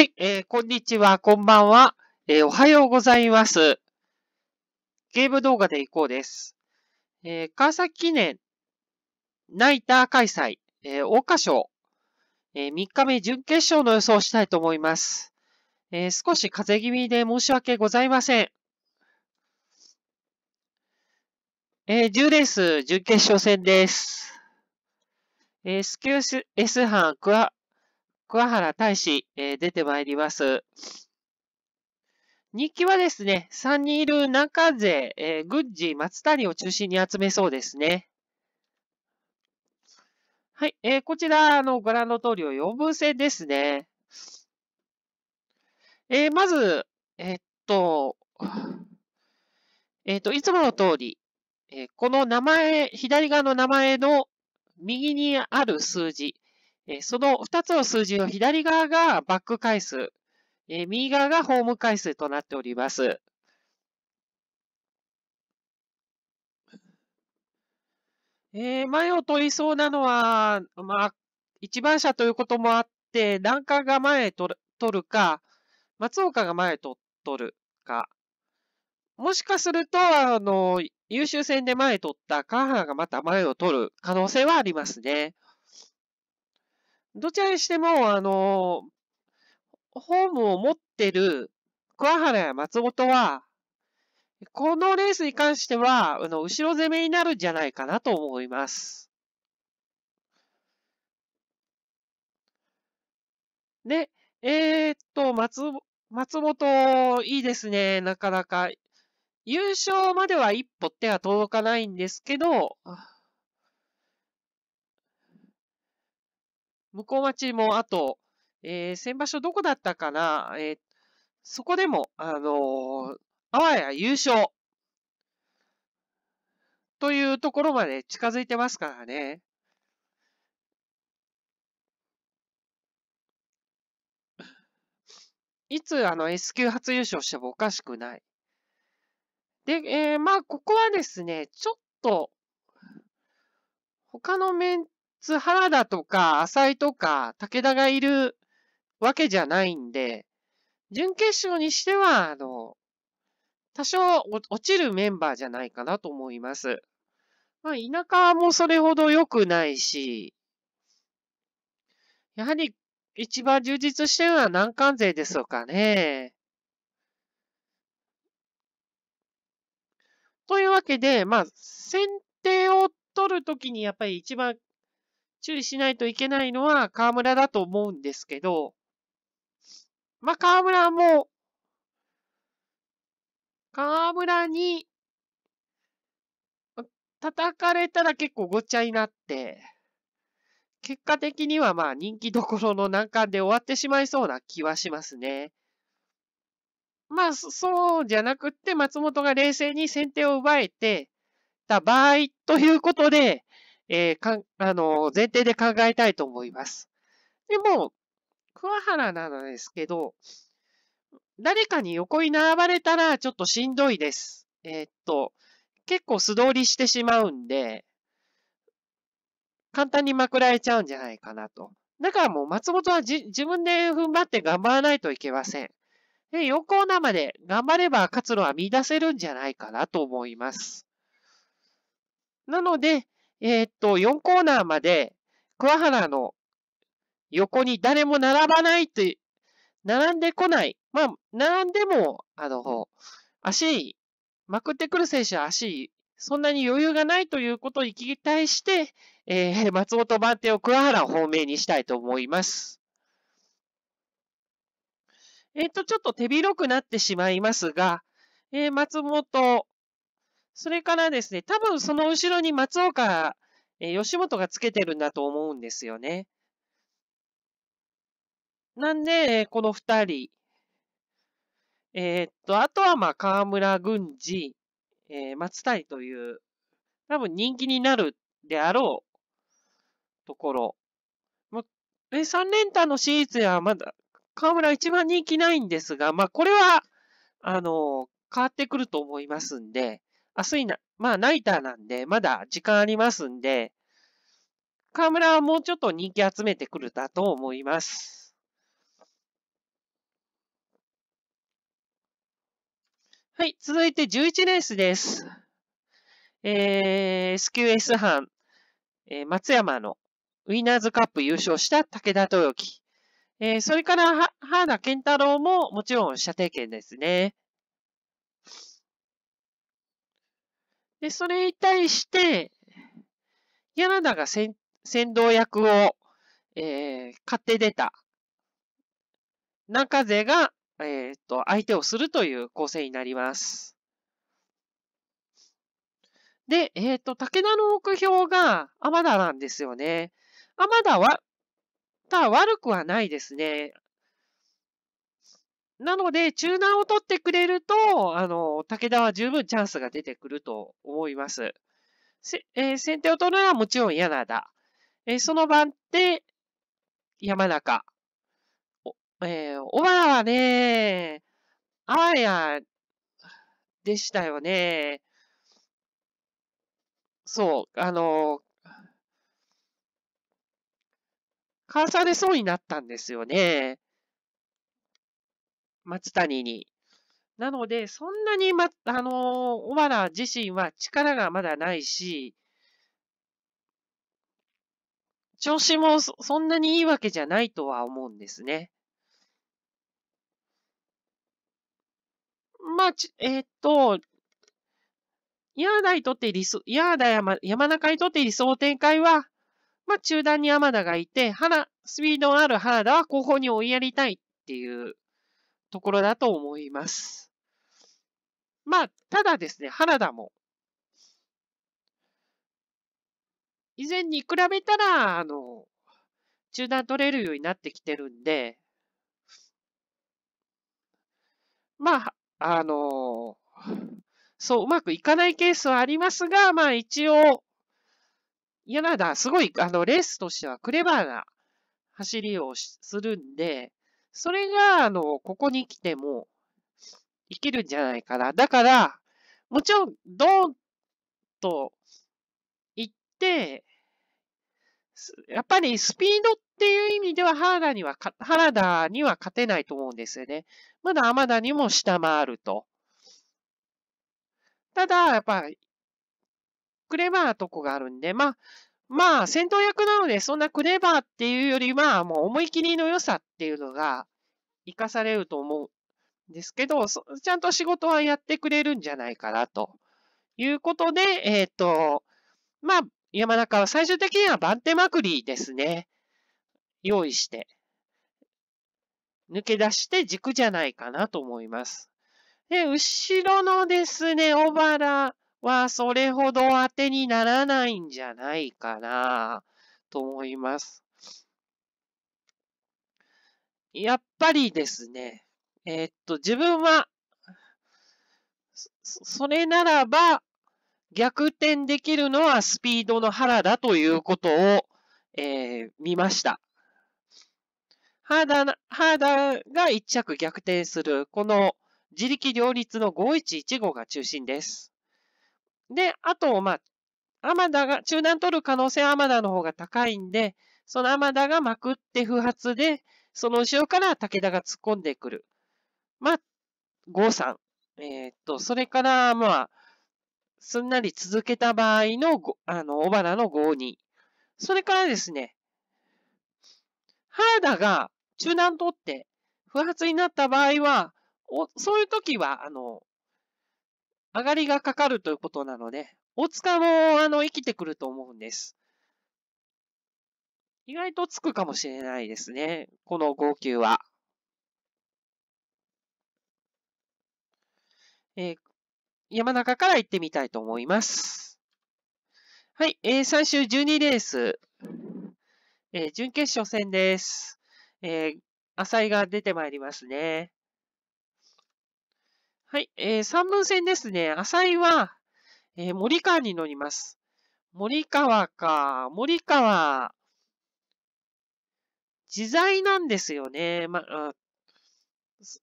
はい、えー、こんにちは、こんばんは、えー、おはようございます。ゲーム動画でいこうです。えー、川崎記念、ナイター開催、えー、大花賞、えー、3日目準決勝の予想をしたいと思います。えー、少し風邪気味で申し訳ございません。えー、10レース準決勝戦です。えー、スキュース S 班クア桑原大使、えー、出てまいります。日記はですね、3人いる中勢、えー、ッジ、松谷を中心に集めそうですね。はい、えー、こちら、あの、ご覧の通りを4分線ですね。えー、まず、えー、っと、えー、っと、いつもの通り、えこの名前、左側の名前の右にある数字、えその2つの数字の左側がバック回数、え右側がホーム回数となっております。えー、前を取りそうなのは、まあ、一番車ということもあって、南干が前取る取るか、松岡が前取取るか。もしかすると、あの、優秀戦で前取った川原がまた前を取る可能性はありますね。どちらにしても、あの、ホームを持ってる桑原や松本は、このレースに関しては、あの、後ろ攻めになるんじゃないかなと思います。で、えー、っと、松、松本、いいですね、なかなか。優勝までは一歩手が届かないんですけど、向こう町も、あと、えー、先場所どこだったかな、えー、そこでも、あのー、あわや優勝というところまで近づいてますからね。いつあの S 級初優勝してもおかしくない。で、えー、まあ、ここはですね、ちょっと、他のメン津原田とか浅井とか武田がいるわけじゃないんで、準決勝にしては、あの、多少落ちるメンバーじゃないかなと思います。まあ、田舎もそれほど良くないし、やはり一番充実してるのは難関勢ですとかね。というわけで、まあ、先手を取るときにやっぱり一番注意しないといけないのは河村だと思うんですけど、まあ、河村も、河村に、叩かれたら結構ごっちゃになって、結果的にはまあ人気どころの難関で終わってしまいそうな気はしますね。まあ、そうじゃなくって、松本が冷静に先手を奪えてた場合ということで、えー、かあの前提で考えたいと思います。でも、桑原なのですけど、誰かに横に並ばれたらちょっとしんどいです。えー、っと、結構素通りしてしまうんで、簡単にまくられちゃうんじゃないかなと。だからもう松本はじ自分で踏ん張って頑張らないといけません。で、横生で頑張れば活路は見出せるんじゃないかなと思います。なので、えー、っと、4コーナーまで、桑原の横に誰も並ばないとい並んでこない。まあ、並んでも、あの、足、まくってくる選手は足、そんなに余裕がないということを期待して、えー、松本番手を桑原方面にしたいと思います。えっ、ー、と、ちょっと手広くなってしまいますが、えー、松本それからですね、多分その後ろに松岡、え吉本がつけてるんだと思うんですよね。なんで、この二人。えー、っと、あとはまあ、河村軍司、えー、松谷という、多分人気になるであろうところ。ま、え三3連単のシーズンはまだ、河村一番人気ないんですが、まあ、これは、あの変わってくると思いますんで、明日にな、まあ、ナイターなんで、まだ時間ありますんで、河村はもうちょっと人気集めてくるだと思います。はい、続いて11レースです。えー、SQS 班、えー、松山のウィナーズカップ優勝した武田豊樹。えー、それから、原田健太郎ももちろん射程圏ですね。で、それに対して、柳田が先導役を、えー、買って出た中勢が、えっ、ー、と、相手をするという構成になります。で、えっ、ー、と、武田の目標が天田なんですよね。天田は、た悪くはないですね。なので、中南を取ってくれると、あの、武田は十分チャンスが出てくると思います。せえー、先手を取るのはもちろん柳田。えー、その番手、山中。お、えー、小原はね、あわや、でしたよね。そう、あの、かわされそうになったんですよね。松谷に。なので、そんなに、ま、あの小原自身は力がまだないし、調子もそんなにいいわけじゃないとは思うんですね。まあ、えー、っと、ヤーダにとって理想、ヤーダ山山中にとって理想展開は、まあ中段に山田がいて、花、スピードのある原田は後方に追いやりたいっていうところだと思います。まあ、ただですね、原田も、以前に比べたら、あの、中断取れるようになってきてるんで、まあ、あの、そう、うまくいかないケースはありますが、まあ一応、嫌なだ、すごい、あの、レースとしてはクレバーな走りをするんで、それが、あの、ここに来ても、いけるんじゃないかな。だから、もちろん、ドーンと行って、やっぱりスピードっていう意味では原田には、原田には勝てないと思うんですよね。まだ天田にも下回ると。ただ、やっぱ、クレバーとこがあるんで、まあ、まあ、戦闘役なので、そんなクレバーっていうよりは、もう思い切りの良さっていうのが、活かされると思うんですけど、ちゃんと仕事はやってくれるんじゃないかな、ということで、えっ、ー、と、まあ、山中は最終的には番手まくりですね。用意して。抜け出して軸じゃないかなと思います。で、後ろのですね、小原はそれほど当てにならないんじゃないかなと思います。やっぱりですね、えー、っと、自分は、それならば、逆転できるのはスピードの原だということを、えー、見ました。原田、原田が一着逆転する、この自力両立の5115が中心です。で、あと、まあ、アマダが、中断取る可能性はアマダの方が高いんで、そのアマダがまくって不発で、その後ろから武田が突っ込んでくる。まあ、5三。えー、っと、それから、まあ、すんなり続けた場合の、あの、小原の5二。それからですね、原田が中断取って不発になった場合は、おそういう時は、あの、上がりがかかるということなので、大塚も、あの、生きてくると思うんです。意外とつくかもしれないですね。この号泣は。えー、山中から行ってみたいと思います。はい、えー、最終12レース。えー、準決勝戦です。えー、浅井が出てまいりますね。はい、えー、三文線ですね。浅井は、えー、森川に乗ります。森川か、森川、自在なんですよね。まあ、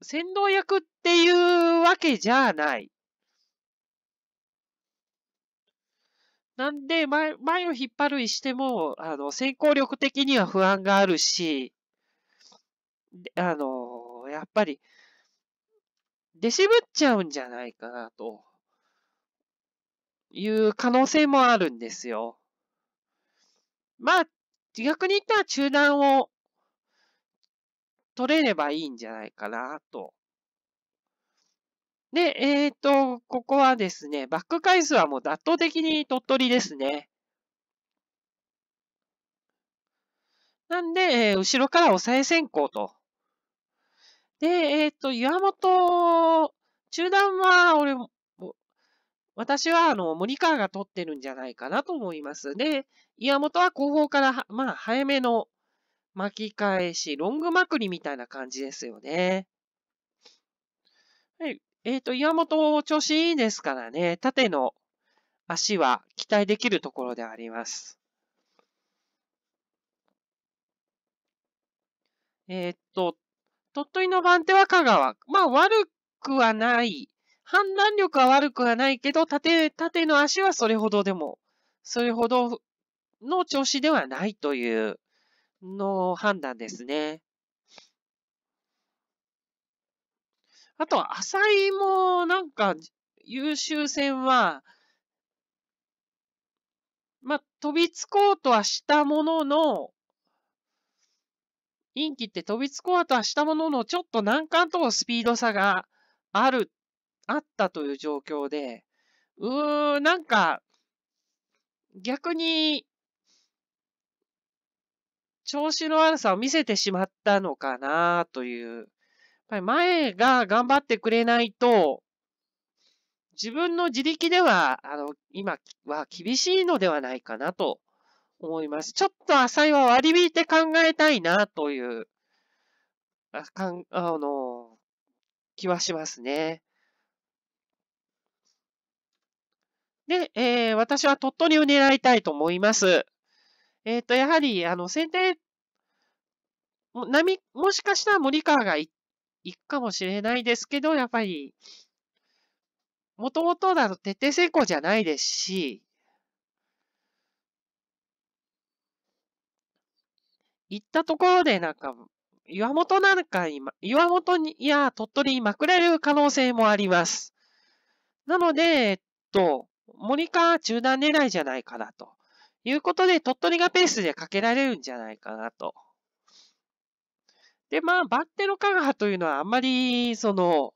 先導役っていうわけじゃない。なんで前、前を引っ張るにしても、あの、先行力的には不安があるし、あの、やっぱり、出渋っちゃうんじゃないかな、という可能性もあるんですよ。まあ、逆に言ったら中断を取れればいいんじゃないかな、と。で、えっ、ー、と、ここはですね、バック回数はもう圧倒的に鳥取ですね。なんで、えー、後ろから抑え先行とで、えっ、ー、と、岩本、中断は、俺、私は、あの、森川が取ってるんじゃないかなと思います。で、岩本は後方から、まあ、早めの巻き返し、ロングまくりみたいな感じですよね。はい。えっ、ー、と、岩本、調子いいですからね、縦の足は期待できるところであります。えっ、ー、と、鳥取の番手は香川。まあ悪くはない。判断力は悪くはないけど、縦、縦の足はそれほどでも、それほどの調子ではないというの判断ですね。あとは浅井もなんか優秀戦は、まあ、飛びつこうとはしたものの、陰気って飛びつこうとはしたものの、ちょっと難関とスピード差がある、あったという状況で、うーん、なんか、逆に、調子の悪さを見せてしまったのかなという。やっぱり前が頑張ってくれないと、自分の自力では、あの、今は厳しいのではないかなと思います。ちょっと浅いは割り引いて考えたいなという、あかんあの、気はしますね。で、えー、私は鳥取を狙いたいと思います。えっ、ー、と、やはり、あの、先手、波、もしかしたら森川が行くかもしれないですけど、やっぱり、もともとだと徹底成功じゃないですし、行ったところでなんか、岩本なんか今、岩本に、いや、鳥取にまくれる可能性もあります。なので、えっと、森川中断狙いじゃないかなと。いうことで、鳥取がペースでかけられるんじゃないかなと。で、まあ、バッテロカガハというのはあんまり、その、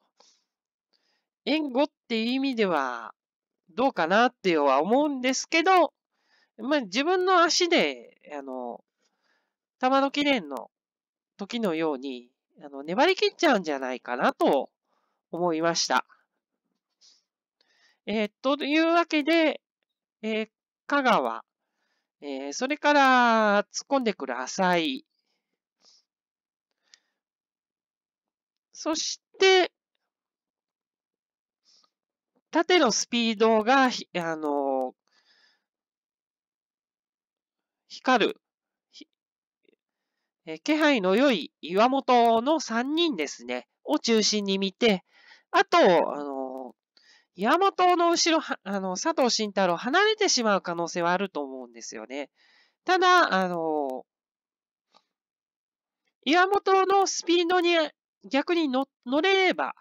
援護っていう意味では、どうかなっては思うんですけど、まあ、自分の足で、あの、玉の記念の時のように、あの、粘り切っちゃうんじゃないかなと思いました。えー、というわけで、えー、香川、えー、それから突っ込んでくる浅井、そして、縦のスピードが、あの、光るえ気配の良い岩本の3人ですね、を中心に見て、あと、あの岩本の後ろ、あの、佐藤慎太郎離れてしまう可能性はあると思うんですよね。ただ、あの岩本のスピードに逆に乗れれば、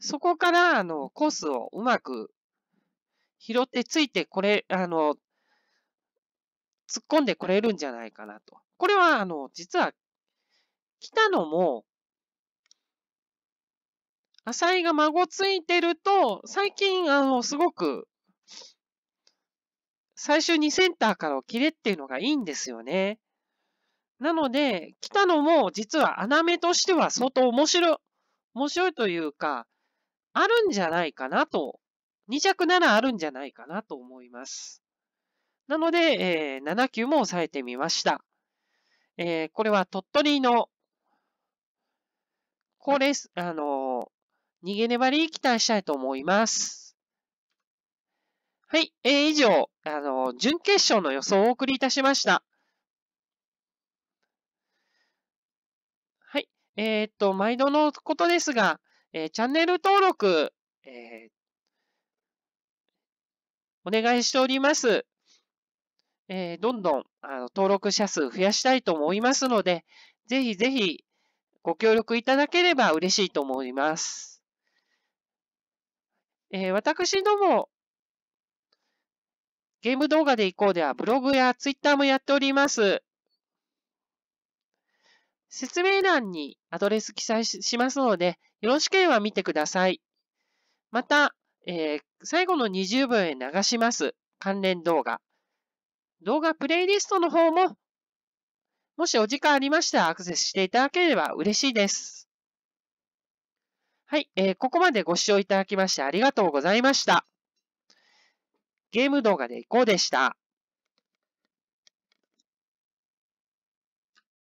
そこから、あの、コースをうまく拾ってついてこれ、あの、突っ込んでくれるんじゃないかなと。これは、あの、実は、来たのも、浅井が孫ついてると、最近、あの、すごく、最終にセンターからを切れっていうのがいいんですよね。なので、来たのも実は穴目としては相当面白い、面白いというか、あるんじゃないかなと2着ならあるんじゃないかなと思います。なので、えー、7球も抑えてみました。えー、これは鳥取の、これ、あのー、逃げ粘り期待したいと思います。はい、えー、以上、あのー、準決勝の予想をお送りいたしました。はい、えー、っと、毎度のことですが、えー、チャンネル登録、えー、お願いしております。えー、どんどんあの登録者数増やしたいと思いますので、ぜひぜひご協力いただければ嬉しいと思います。えー、私ども、ゲーム動画でいこうではブログやツイッターもやっております。説明欄にアドレス記載しますので、よろしければ見てください。また、えー、最後の20秒へ流します関連動画。動画プレイリストの方も、もしお時間ありましたらアクセスしていただければ嬉しいです。はい、えー、ここまでご視聴いただきましてありがとうございました。ゲーム動画でいこうでした。